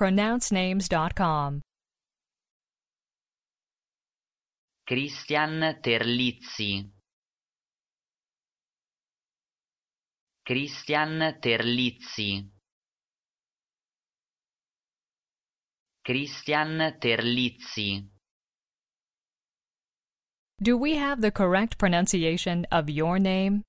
pronouncenames.com. Christian Terlizzi Christian Terlizzi Christian Terlizzi Do we have the correct pronunciation of your name?